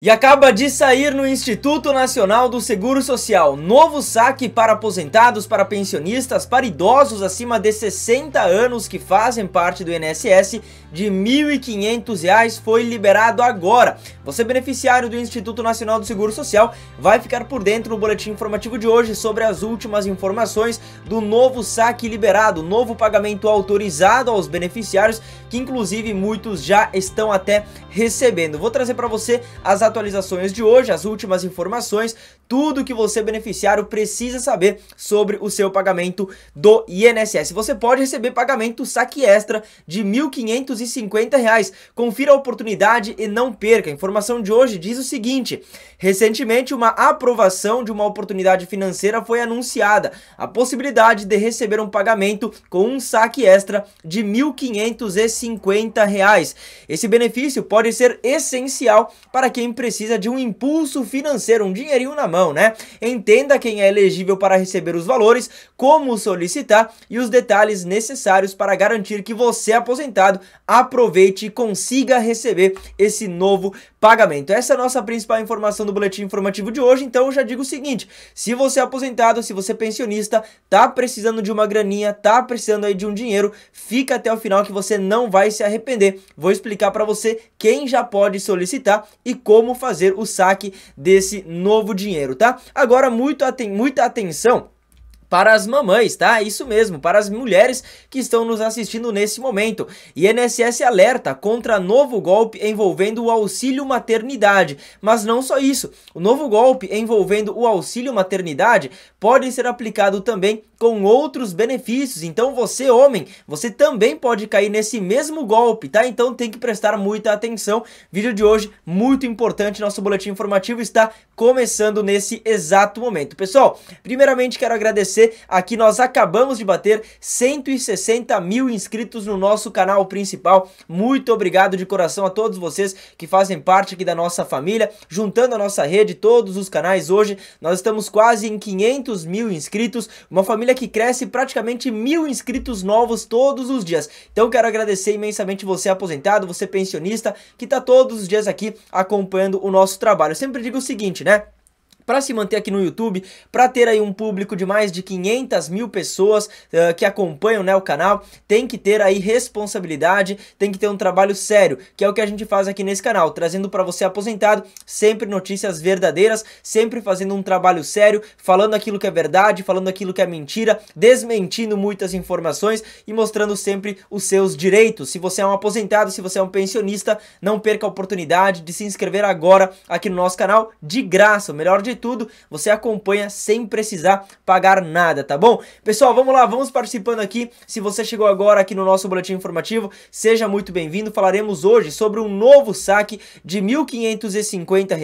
E acaba de sair no Instituto Nacional do Seguro Social novo saque para aposentados, para pensionistas, para idosos acima de 60 anos que fazem parte do INSS de R$ 1.500 foi liberado agora. Você beneficiário do Instituto Nacional do Seguro Social vai ficar por dentro no boletim informativo de hoje sobre as últimas informações do novo saque liberado, novo pagamento autorizado aos beneficiários, que inclusive muitos já estão até recebendo. Vou trazer para você as atualizações de hoje, as últimas informações, tudo que você beneficiário precisa saber sobre o seu pagamento do INSS. Você pode receber pagamento saque extra de R$ 1.550. Confira a oportunidade e não perca. A informação de hoje diz o seguinte: Recentemente, uma aprovação de uma oportunidade financeira foi anunciada, a possibilidade de receber um pagamento com um saque extra de R$ 1.550. Esse benefício pode ser essencial para quem precisa de um impulso financeiro, um dinheirinho na mão, né? Entenda quem é elegível para receber os valores, como solicitar e os detalhes necessários para garantir que você, aposentado, aproveite e consiga receber esse novo pagamento. Essa é a nossa principal informação do boletim informativo de hoje, então eu já digo o seguinte: se você é aposentado, se você é pensionista, tá precisando de uma graninha, tá precisando aí de um dinheiro, fica até o final que você não vai se arrepender. Vou explicar para você quem já pode solicitar e como fazer o saque desse novo dinheiro, tá? Agora muito aten muita atenção para as mamães, tá? Isso mesmo, para as mulheres que estão nos assistindo nesse momento. INSS alerta contra novo golpe envolvendo o auxílio maternidade. Mas não só isso, o novo golpe envolvendo o auxílio maternidade pode ser aplicado também com outros benefícios. Então você, homem, você também pode cair nesse mesmo golpe, tá? Então tem que prestar muita atenção. Vídeo de hoje muito importante, nosso boletim informativo está começando nesse exato momento. Pessoal, primeiramente quero agradecer, aqui nós acabamos de bater 160 mil inscritos no nosso canal principal. Muito obrigado de coração a todos vocês que fazem parte aqui da nossa família, juntando a nossa rede, todos os canais hoje, nós estamos quase em 500 mil inscritos, uma família família que cresce praticamente mil inscritos novos todos os dias. Então quero agradecer imensamente você aposentado, você pensionista, que está todos os dias aqui acompanhando o nosso trabalho. Eu sempre digo o seguinte, né? para se manter aqui no YouTube, para ter aí um público de mais de 500 mil pessoas uh, que acompanham né, o canal, tem que ter aí responsabilidade, tem que ter um trabalho sério, que é o que a gente faz aqui nesse canal, trazendo para você aposentado sempre notícias verdadeiras, sempre fazendo um trabalho sério, falando aquilo que é verdade, falando aquilo que é mentira, desmentindo muitas informações e mostrando sempre os seus direitos. Se você é um aposentado, se você é um pensionista, não perca a oportunidade de se inscrever agora aqui no nosso canal de graça. O melhor de tudo, você acompanha sem precisar pagar nada, tá bom? Pessoal, vamos lá, vamos participando aqui. Se você chegou agora aqui no nosso boletim informativo, seja muito bem-vindo. Falaremos hoje sobre um novo saque de R$ 1.550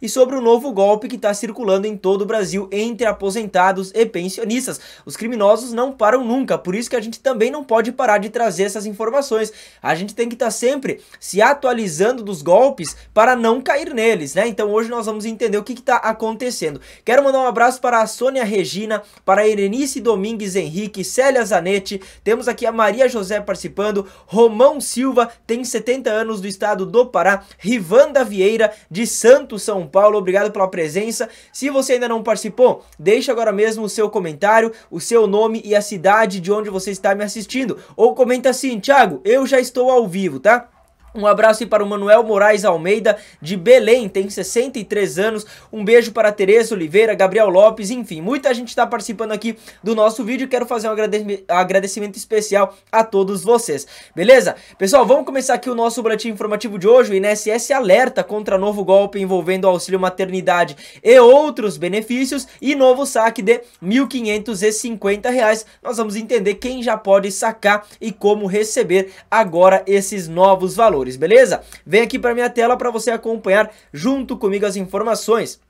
e sobre o um novo golpe que está circulando em todo o Brasil entre aposentados e pensionistas. Os criminosos não param nunca, por isso que a gente também não pode parar de trazer essas informações. A gente tem que estar tá sempre se atualizando dos golpes para não cair neles, né? Então hoje nós vamos entender o que está acontecendo acontecendo. Quero mandar um abraço para a Sônia Regina, para a Erenice Domingues Henrique, Célia Zanetti, temos aqui a Maria José participando, Romão Silva, tem 70 anos do estado do Pará, Rivanda Vieira, de Santos, São Paulo, obrigado pela presença. Se você ainda não participou, deixa agora mesmo o seu comentário, o seu nome e a cidade de onde você está me assistindo. Ou comenta assim, Thiago, eu já estou ao vivo, tá? Um abraço aí para o Manuel Moraes Almeida, de Belém, tem 63 anos. Um beijo para Tereza Oliveira, Gabriel Lopes, enfim, muita gente está participando aqui do nosso vídeo. Quero fazer um agradecimento especial a todos vocês, beleza? Pessoal, vamos começar aqui o nosso boletim informativo de hoje. O INSS alerta contra novo golpe envolvendo auxílio maternidade e outros benefícios e novo saque de R$ 1.550. Reais. Nós vamos entender quem já pode sacar e como receber agora esses novos valores valores, beleza? Vem aqui para minha tela para você acompanhar junto comigo as informações.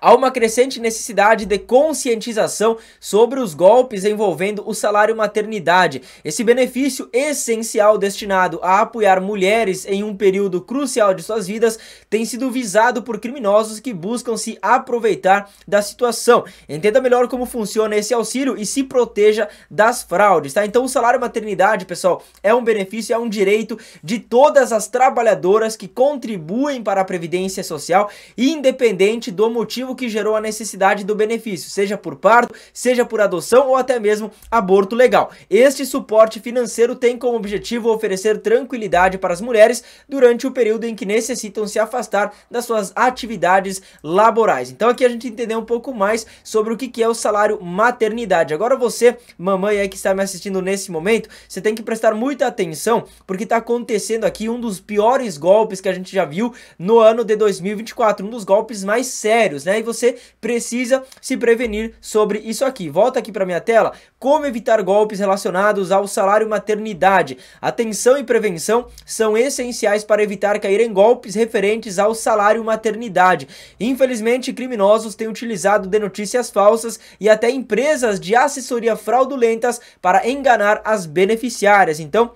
Há uma crescente necessidade de conscientização sobre os golpes envolvendo o salário maternidade. Esse benefício essencial destinado a apoiar mulheres em um período crucial de suas vidas tem sido visado por criminosos que buscam se aproveitar da situação. Entenda melhor como funciona esse auxílio e se proteja das fraudes, tá? Então, o salário maternidade, pessoal, é um benefício, é um direito de todas as trabalhadoras que contribuem para a previdência social, independente do motivo motivo que gerou a necessidade do benefício, seja por parto, seja por adoção ou até mesmo aborto legal. Este suporte financeiro tem como objetivo oferecer tranquilidade para as mulheres durante o período em que necessitam se afastar das suas atividades laborais. Então aqui a gente entendeu um pouco mais sobre o que é o salário maternidade. Agora você, mamãe aí que está me assistindo nesse momento, você tem que prestar muita atenção porque está acontecendo aqui um dos piores golpes que a gente já viu no ano de 2024, um dos golpes mais sérios sérios, né? E você precisa se prevenir sobre isso aqui. Volta aqui para minha tela. Como evitar golpes relacionados ao salário maternidade? Atenção e prevenção são essenciais para evitar cair em golpes referentes ao salário maternidade. Infelizmente, criminosos têm utilizado de notícias falsas e até empresas de assessoria fraudulentas para enganar as beneficiárias. Então,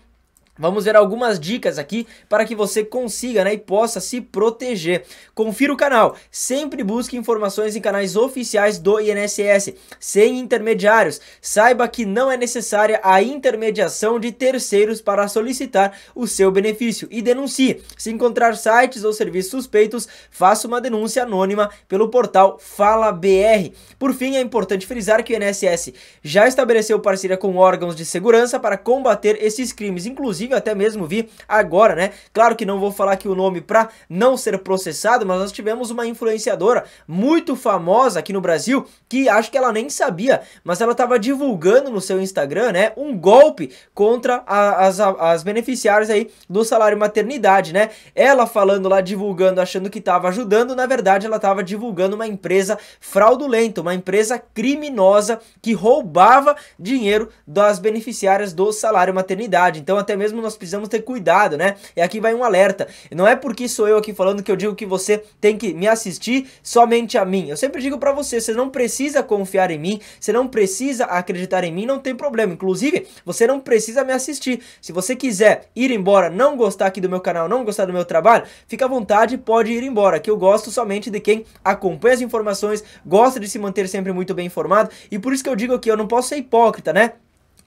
Vamos ver algumas dicas aqui para que você consiga né, e possa se proteger. Confira o canal. Sempre busque informações em canais oficiais do INSS, sem intermediários. Saiba que não é necessária a intermediação de terceiros para solicitar o seu benefício e denuncie. Se encontrar sites ou serviços suspeitos, faça uma denúncia anônima pelo portal FalaBR. Por fim, é importante frisar que o INSS já estabeleceu parceria com órgãos de segurança para combater esses crimes, inclusive até mesmo vi agora, né? Claro que não vou falar aqui o nome para não ser processado, mas nós tivemos uma influenciadora muito famosa aqui no Brasil que acho que ela nem sabia, mas ela estava divulgando no seu Instagram, né, um golpe contra a, as, as beneficiárias aí do salário maternidade, né? Ela falando lá, divulgando, achando que estava ajudando, na verdade ela estava divulgando uma empresa fraudulenta, uma empresa criminosa que roubava dinheiro das beneficiárias do salário maternidade. Então até mesmo mesmo nós precisamos ter cuidado, né? E aqui vai um alerta. Não é porque sou eu aqui falando que eu digo que você tem que me assistir somente a mim. Eu sempre digo para você, você não precisa confiar em mim, você não precisa acreditar em mim, não tem problema. Inclusive, você não precisa me assistir. Se você quiser ir embora, não gostar aqui do meu canal, não gostar do meu trabalho, fica à vontade, pode ir embora, que eu gosto somente de quem acompanha as informações, gosta de se manter sempre muito bem informado, e por isso que eu digo que eu não posso ser hipócrita, né?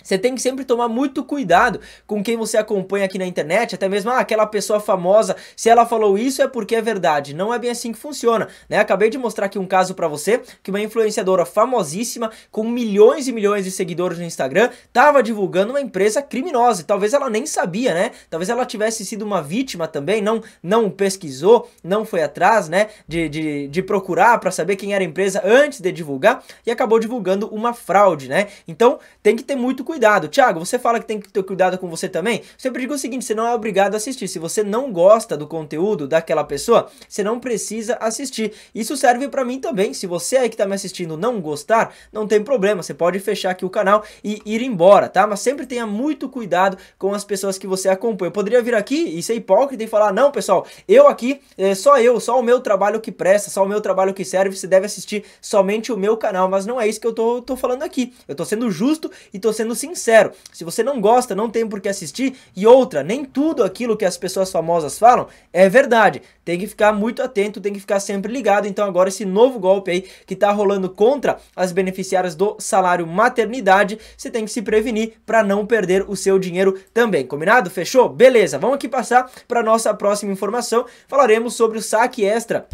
Você tem que sempre tomar muito cuidado com quem você acompanha aqui na internet, até mesmo ah, aquela pessoa famosa, se ela falou isso é porque é verdade. Não é bem assim que funciona, né? Acabei de mostrar aqui um caso para você que uma influenciadora famosíssima com milhões e milhões de seguidores no Instagram estava divulgando uma empresa criminosa. Talvez ela nem sabia, né? Talvez ela tivesse sido uma vítima também, não não pesquisou, não foi atrás, né, de, de, de procurar para saber quem era a empresa antes de divulgar e acabou divulgando uma fraude, né? Então, tem que ter muito cuidado cuidado. Tiago, você fala que tem que ter cuidado com você também? Eu sempre digo o seguinte, você não é obrigado a assistir. Se você não gosta do conteúdo daquela pessoa, você não precisa assistir. Isso serve para mim também. Se você aí que tá me assistindo não gostar, não tem problema. Você pode fechar aqui o canal e ir embora, tá? Mas sempre tenha muito cuidado com as pessoas que você acompanha. Eu poderia vir aqui e ser hipócrita e falar, não, pessoal, eu aqui, é só eu, só o meu trabalho que presta, só o meu trabalho que serve, você deve assistir somente o meu canal. Mas não é isso que eu tô, tô falando aqui. Eu tô sendo justo e tô sendo sincero. Se você não gosta, não tem por que assistir. E outra, nem tudo aquilo que as pessoas famosas falam é verdade. Tem que ficar muito atento, tem que ficar sempre ligado. Então agora esse novo golpe aí que tá rolando contra as beneficiárias do salário maternidade, você tem que se prevenir para não perder o seu dinheiro também. Combinado? Fechou? Beleza. Vamos aqui passar para nossa próxima informação. Falaremos sobre o saque extra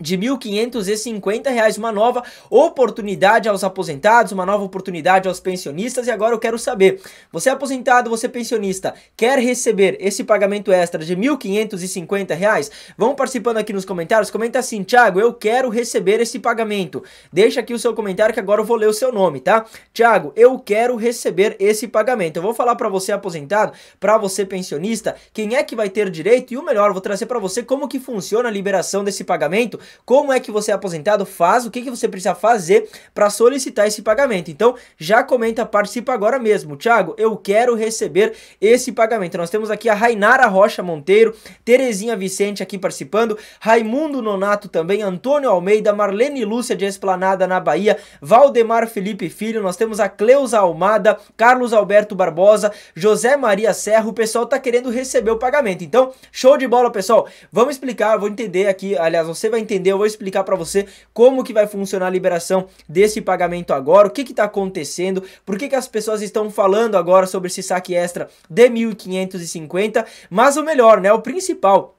de R$ 1.550 uma nova oportunidade aos aposentados, uma nova oportunidade aos pensionistas. E agora eu quero saber, você é aposentado, você é pensionista, quer receber esse pagamento extra de R$ 1.550? Vão participando aqui nos comentários, comenta assim, Thiago, eu quero receber esse pagamento. Deixa aqui o seu comentário que agora eu vou ler o seu nome, tá? Thiago, eu quero receber esse pagamento. Eu vou falar para você aposentado, para você pensionista, quem é que vai ter direito e o melhor, vou trazer para você como que funciona a liberação desse pagamento como é que você é aposentado, faz, o que, que você precisa fazer para solicitar esse pagamento. Então, já comenta, participa agora mesmo. Tiago, eu quero receber esse pagamento. Nós temos aqui a Rainara Rocha Monteiro, Terezinha Vicente aqui participando, Raimundo Nonato também, Antônio Almeida, Marlene Lúcia de Esplanada na Bahia, Valdemar Felipe Filho, nós temos a Cleusa Almada, Carlos Alberto Barbosa, José Maria Serra, o pessoal tá querendo receber o pagamento. Então, show de bola, pessoal. Vamos explicar, vou entender aqui, aliás, você vai entender entender, eu vou explicar para você como que vai funcionar a liberação desse pagamento agora, o que que tá acontecendo, por que que as pessoas estão falando agora sobre esse saque extra de 1550, mas o melhor, né, o principal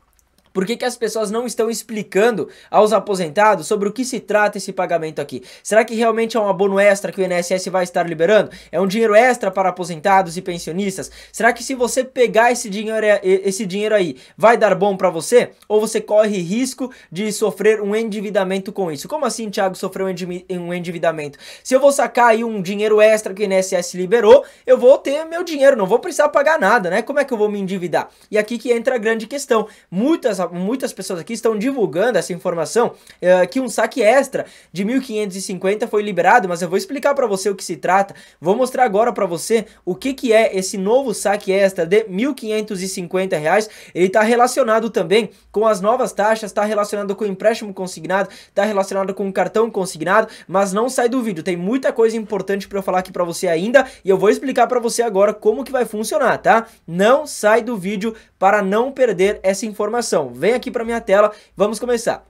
por que, que as pessoas não estão explicando aos aposentados sobre o que se trata esse pagamento aqui? Será que realmente é um abono extra que o INSS vai estar liberando? É um dinheiro extra para aposentados e pensionistas? Será que se você pegar esse dinheiro, é, esse dinheiro aí, vai dar bom para você? Ou você corre risco de sofrer um endividamento com isso? Como assim, Thiago, sofreu um endividamento? Se eu vou sacar aí um dinheiro extra que o INSS liberou, eu vou ter meu dinheiro, não vou precisar pagar nada, né? Como é que eu vou me endividar? E aqui que entra a grande questão. Muitas muitas pessoas aqui estão divulgando essa informação eh, que um saque extra de 1.550 foi liberado, mas eu vou explicar para você o que se trata. Vou mostrar agora para você o que, que é esse novo saque extra de R$ 1.550. Reais. Ele está relacionado também com as novas taxas, está relacionado com empréstimo consignado, está relacionado com cartão consignado, mas não sai do vídeo. Tem muita coisa importante para eu falar aqui para você ainda e eu vou explicar para você agora como que vai funcionar, tá? Não sai do vídeo para não perder essa informação. Vem aqui para minha tela, vamos começar.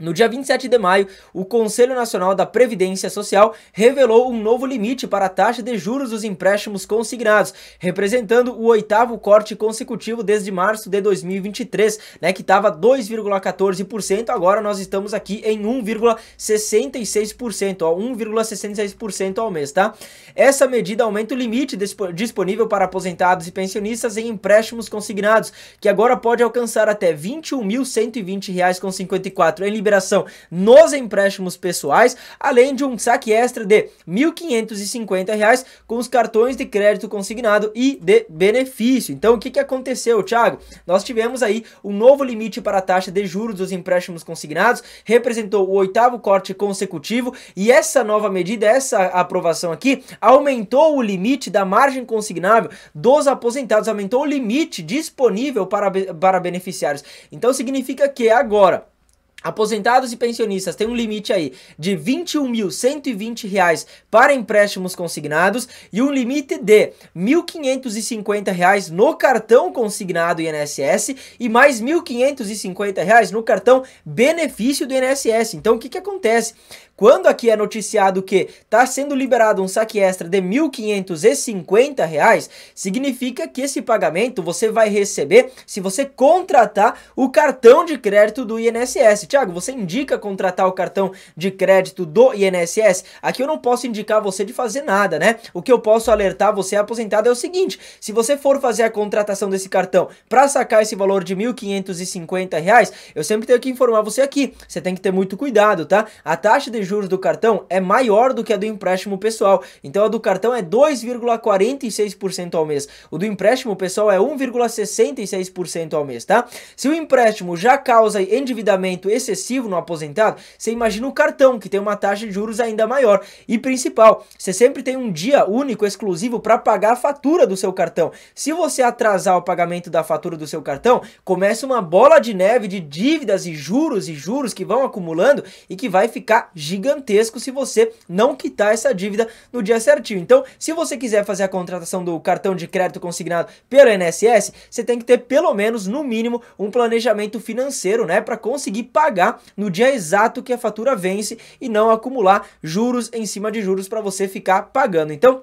No dia 27 de maio, o Conselho Nacional da Previdência Social revelou um novo limite para a taxa de juros dos empréstimos consignados, representando o oitavo corte consecutivo desde março de 2023, né, que estava 2,14%, agora nós estamos aqui em 1,66%, ó, 1,66% ao mês, tá? Essa medida aumenta o limite disponível para aposentados e pensionistas em empréstimos consignados, que agora pode alcançar até R$ 21.120,54 em liberdade liberação nos empréstimos pessoais, além de um saque extra de R$ 1.550 com os cartões de crédito consignado e de benefício. Então, o que, que aconteceu, Thiago? Nós tivemos aí um novo limite para a taxa de juros dos empréstimos consignados, representou o oitavo corte consecutivo e essa nova medida, essa aprovação aqui, aumentou o limite da margem consignável dos aposentados, aumentou o limite disponível para, para beneficiários. Então significa que agora Aposentados e pensionistas têm um limite aí de R$ 21.120 para empréstimos consignados e um limite de R$ 1.550 no cartão consignado INSS e mais R$ 1.550 no cartão benefício do INSS. Então o que, que acontece? Quando aqui é noticiado que está sendo liberado um saque extra de R$ 1.550, reais, significa que esse pagamento você vai receber se você contratar o cartão de crédito do INSS. Tiago, você indica contratar o cartão de crédito do INSS? Aqui eu não posso indicar você de fazer nada, né? O que eu posso alertar você aposentado é o seguinte, se você for fazer a contratação desse cartão para sacar esse valor de R$ 1.550, eu sempre tenho que informar você aqui, você tem que ter muito cuidado, tá? A taxa de juros do cartão é maior do que a do empréstimo pessoal. Então a do cartão é 2,46% ao mês. O do empréstimo pessoal é 1,66% ao mês, tá? Se o empréstimo já causa endividamento excessivo no aposentado, você imagina o cartão, que tem uma taxa de juros ainda maior. E principal, você sempre tem um dia único exclusivo para pagar a fatura do seu cartão. Se você atrasar o pagamento da fatura do seu cartão, começa uma bola de neve de dívidas e juros e juros que vão acumulando e que vai ficar gigante gigantesco se você não quitar essa dívida no dia certinho. Então, se você quiser fazer a contratação do cartão de crédito consignado pelo INSS, você tem que ter pelo menos, no mínimo, um planejamento financeiro, né, para conseguir pagar no dia exato que a fatura vence e não acumular juros em cima de juros para você ficar pagando. Então,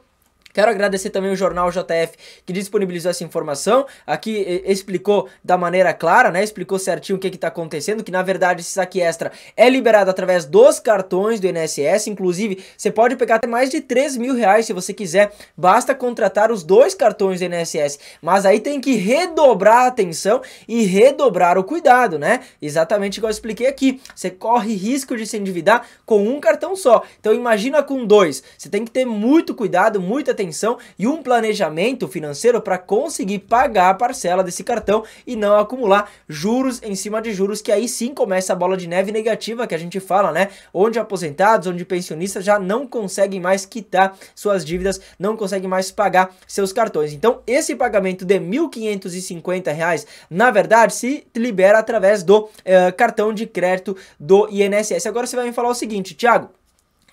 Quero agradecer também o Jornal JF que disponibilizou essa informação, aqui explicou da maneira clara, né? Explicou certinho o que está acontecendo, que na verdade esse saque extra é liberado através dos cartões do INSS, inclusive você pode pegar até mais de 3 mil reais se você quiser, basta contratar os dois cartões do INSS, mas aí tem que redobrar a atenção e redobrar o cuidado, né? Exatamente igual eu expliquei aqui, você corre risco de se endividar com um cartão só, então imagina com dois, você tem que ter muito cuidado, muita atenção atenção e um planejamento financeiro para conseguir pagar a parcela desse cartão e não acumular juros em cima de juros, que aí sim começa a bola de neve negativa que a gente fala, né? Onde aposentados, onde pensionistas já não conseguem mais quitar suas dívidas, não conseguem mais pagar seus cartões. Então, esse pagamento de R$ 1.550, na verdade, se libera através do uh, cartão de crédito do INSS. Agora você vai me falar o seguinte, Thiago.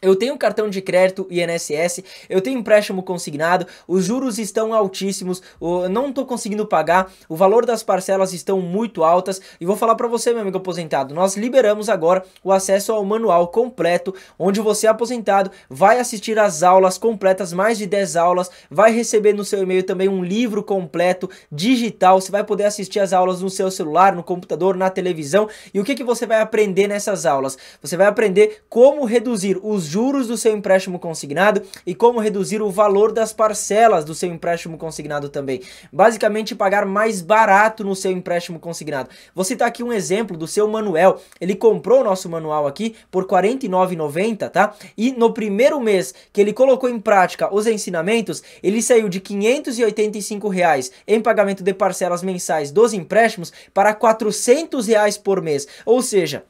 Eu tenho cartão de crédito INSS, eu tenho empréstimo consignado, os juros estão altíssimos, eu não estou conseguindo pagar, o valor das parcelas estão muito altas e vou falar para você, meu amigo aposentado, nós liberamos agora o acesso ao manual completo, onde você aposentado vai assistir às aulas completas, mais de 10 aulas, vai receber no seu e-mail também um livro completo digital, você vai poder assistir às aulas no seu celular, no computador, na televisão. E o que que você vai aprender nessas aulas? Você vai aprender como reduzir os juros do seu empréstimo consignado e como reduzir o valor das parcelas do seu empréstimo consignado também. Basicamente, pagar mais barato no seu empréstimo consignado. Você citar aqui um exemplo do seu manual. Ele comprou o nosso manual aqui por R$ 49,90, tá? E no primeiro mês que ele colocou em prática os ensinamentos, ele saiu de R$ 585 reais em pagamento de parcelas mensais dos empréstimos para R$ 400 reais por mês. Ou seja,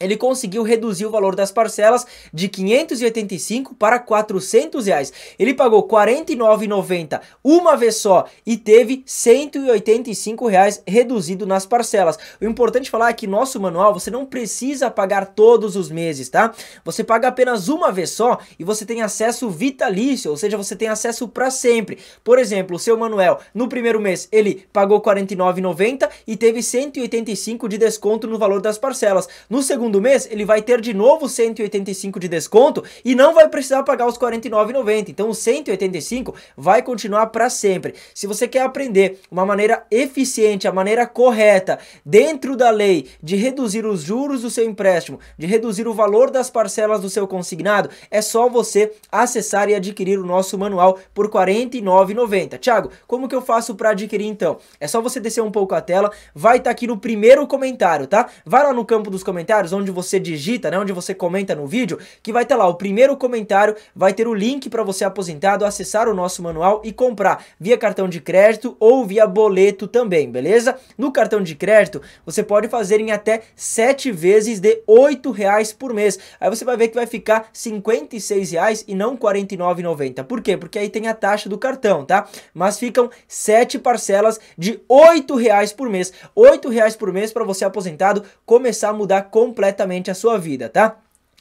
ele conseguiu reduzir o valor das parcelas de 585 para 400 reais. Ele pagou 49,90 uma vez só e teve 185 reais reduzido nas parcelas. O importante falar é que nosso manual você não precisa pagar todos os meses, tá? Você paga apenas uma vez só e você tem acesso vitalício, ou seja, você tem acesso para sempre. Por exemplo, o seu manual no primeiro mês ele pagou 49,90 e teve 185 de desconto no valor das parcelas. No segundo do mês, ele vai ter de novo 185 de desconto e não vai precisar pagar os 49,90. Então o 185 vai continuar para sempre. Se você quer aprender uma maneira eficiente, a maneira correta, dentro da lei, de reduzir os juros do seu empréstimo, de reduzir o valor das parcelas do seu consignado, é só você acessar e adquirir o nosso manual por R$ 49,90. Tiago, como que eu faço para adquirir então? É só você descer um pouco a tela, vai estar tá aqui no primeiro comentário, tá? Vai lá no campo dos comentários, onde onde você digita, né, onde você comenta no vídeo, que vai ter lá o primeiro comentário, vai ter o link para você aposentado acessar o nosso manual e comprar via cartão de crédito ou via boleto também, beleza? No cartão de crédito, você pode fazer em até 7 vezes de R$ reais por mês. Aí você vai ver que vai ficar R$ reais e não R$ 49,90. Por quê? Porque aí tem a taxa do cartão, tá? Mas ficam 7 parcelas de R$ reais por mês. R$ reais por mês para você aposentado começar a mudar completamente completamente a sua vida, tá?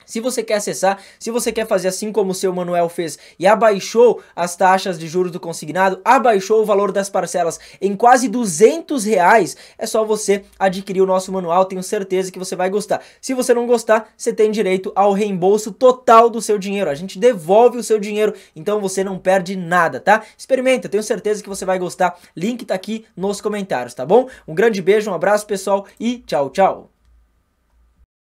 Se você quer acessar, se você quer fazer assim como o seu Manuel fez e abaixou as taxas de juros do consignado, abaixou o valor das parcelas em quase 200 reais, é só você adquirir o nosso manual, tenho certeza que você vai gostar. Se você não gostar, você tem direito ao reembolso total do seu dinheiro, a gente devolve o seu dinheiro, então você não perde nada, tá? Experimenta, tenho certeza que você vai gostar, link tá aqui nos comentários, tá bom? Um grande beijo, um abraço pessoal e tchau, tchau!